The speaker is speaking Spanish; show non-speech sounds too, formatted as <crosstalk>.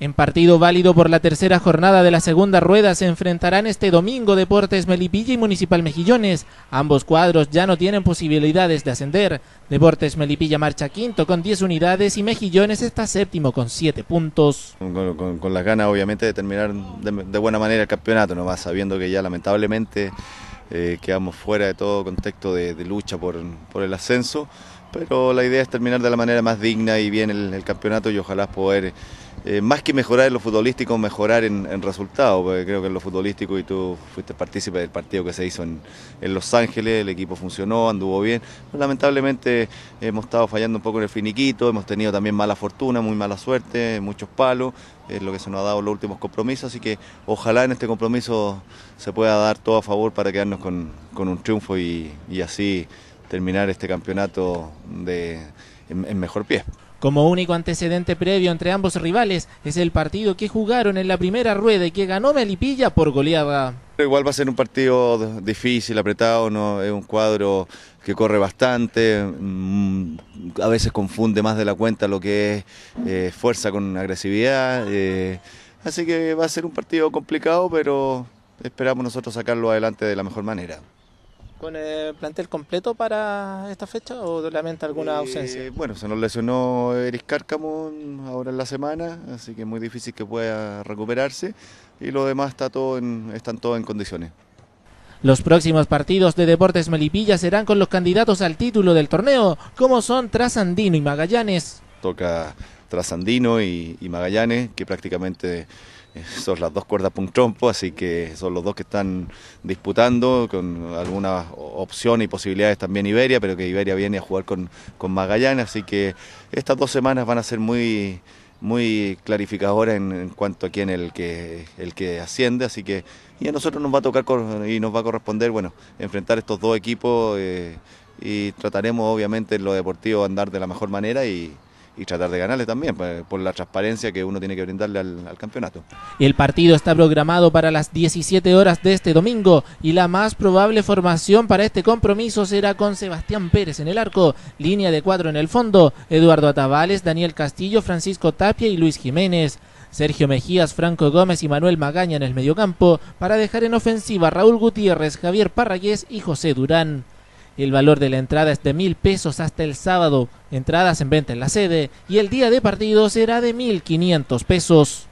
En partido válido por la tercera jornada de la segunda rueda se enfrentarán este domingo Deportes Melipilla y Municipal Mejillones. Ambos cuadros ya no tienen posibilidades de ascender. Deportes Melipilla marcha quinto con 10 unidades y Mejillones está séptimo con 7 puntos. Con, con, las ganas obviamente de terminar de, buena manera el campeonato, ¿no? sabiendo que ya lamentablemente eh, quedamos fuera de todo contexto de, lucha por el ascenso pero la idea es terminar de la manera más digna y bien el, campeonato y ojalá poder, eh, más que mejorar en lo futbolístico, mejorar en, resultados, porque creo que en lo futbolístico, y tú fuiste partícipe del partido que se hizo en, Los Ángeles, el equipo funcionó, anduvo bien, lamentablemente hemos estado fallando un poco en el finiquito, hemos tenido también mala fortuna, muy mala suerte, muchos palos, es lo que se nos ha dado en los últimos compromisos, así que ojalá en este compromiso se pueda dar todo a favor para quedarnos con, un triunfo y así terminar este campeonato de, en, mejor pie. Como único antecedente previo entre ambos rivales es el partido que jugaron en la primera rueda y que ganó Melipilla por goleada. Igual va a ser un partido difícil, apretado, ¿no? es un cuadro que corre bastante, mm, a veces confunde más de la cuenta lo que es eh, fuerza con agresividad, eh, así que va a ser un partido complicado, pero esperamos nosotros sacarlo adelante de la mejor manera con el plantel completo para esta fecha o lamenta alguna eh, ausencia? bueno, se nos lesionó Eric Cárcamo ahora en la semana, así que es muy difícil que pueda recuperarse y lo demás está todo en, están todos en condiciones. Los próximos partidos de Deportes Melipilla serán con los candidatos al título del torneo, como son Trasandino y Magallanes. Toca Trasandino y, y Magallanes, que prácticamente <laughs> son las dos cuerdas Punk trompo, así que son los dos que están disputando con algunas opciones y posibilidades también Iberia, pero que Iberia viene a jugar con, con Magallanes, así que estas dos semanas van a ser muy muy en, cuanto a quién el que el que asciende, así que y a nosotros nos va a tocar y nos va a corresponder, bueno, enfrentar estos dos equipos eh, y trataremos obviamente en lo deportivo andar de la mejor manera y, y tratar de ganarle también pues, por la transparencia que uno tiene que brindarle al, campeonato. El partido está programado para las 17 horas de este domingo y la más probable formación para este compromiso será con Sebastián Pérez en el arco, línea de cuatro en el fondo, Eduardo Atavales, Daniel Castillo, Francisco Tapia y Luis Jiménez. Sergio Mejías, Franco Gómez y Manuel Magaña en el mediocampo para dejar en ofensiva Raúl Gutiérrez, Javier Parragués y José Durán. El valor de la entrada es de mil pesos hasta el sábado. Entradas en venta en la sede y el día de partido será de mil quinientos pesos.